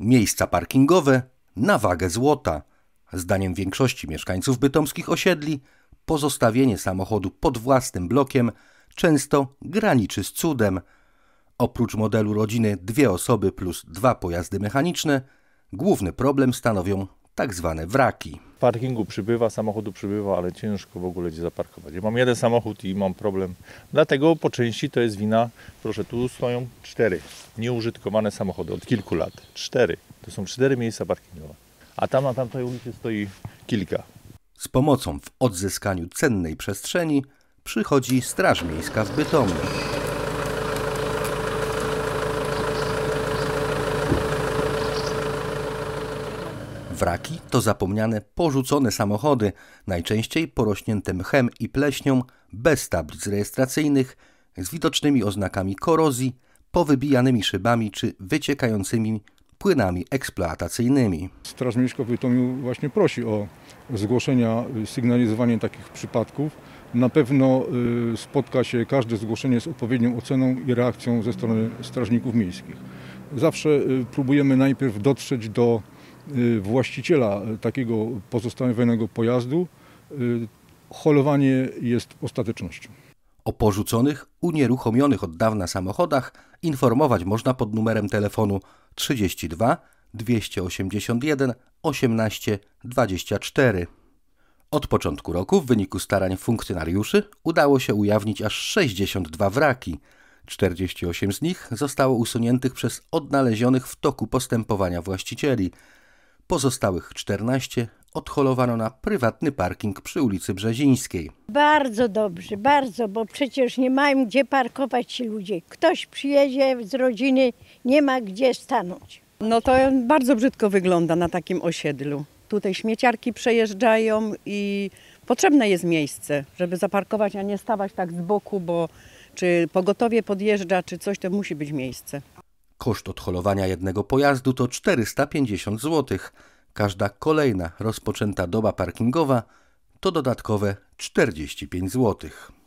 Miejsca parkingowe na wagę złota. Zdaniem większości mieszkańców bytomskich osiedli, pozostawienie samochodu pod własnym blokiem często graniczy z cudem. Oprócz modelu rodziny dwie osoby plus dwa pojazdy mechaniczne, główny problem stanowią tak zwane wraki. Parkingu przybywa, samochodu przybywa, ale ciężko w ogóle gdzie zaparkować. Ja mam jeden samochód i mam problem. Dlatego po części to jest wina, proszę, tu stoją cztery nieużytkowane samochody od kilku lat. Cztery. To są cztery miejsca parkingowe. A tam na tamtej ulicy stoi kilka. Z pomocą w odzyskaniu cennej przestrzeni przychodzi Straż Miejska w Bytomiu. Wraki to zapomniane, porzucone samochody, najczęściej porośnięte mchem i pleśnią, bez tablic rejestracyjnych, z widocznymi oznakami korozji, powybijanymi szybami czy wyciekającymi płynami eksploatacyjnymi. Straż Miejska w Bytomiu właśnie prosi o zgłoszenia, y, sygnalizowanie takich przypadków. Na pewno y, spotka się każde zgłoszenie z odpowiednią oceną i reakcją ze strony strażników miejskich. Zawsze y, próbujemy najpierw dotrzeć do Y, właściciela takiego pozostawionego pojazdu y, holowanie jest ostatecznością. O porzuconych, unieruchomionych od dawna samochodach informować można pod numerem telefonu 32 281 18 24. Od początku roku w wyniku starań funkcjonariuszy udało się ujawnić aż 62 wraki. 48 z nich zostało usuniętych przez odnalezionych w toku postępowania właścicieli. Pozostałych 14 odholowano na prywatny parking przy ulicy Brzezińskiej. Bardzo dobrze, bardzo, bo przecież nie mają gdzie parkować ci ludzie. Ktoś przyjedzie z rodziny, nie ma gdzie stanąć. No to bardzo brzydko wygląda na takim osiedlu. Tutaj śmieciarki przejeżdżają i potrzebne jest miejsce, żeby zaparkować, a nie stawać tak z boku, bo czy pogotowie podjeżdża, czy coś, to musi być miejsce. Koszt odholowania jednego pojazdu to 450 zł. Każda kolejna rozpoczęta doba parkingowa to dodatkowe 45 złotych.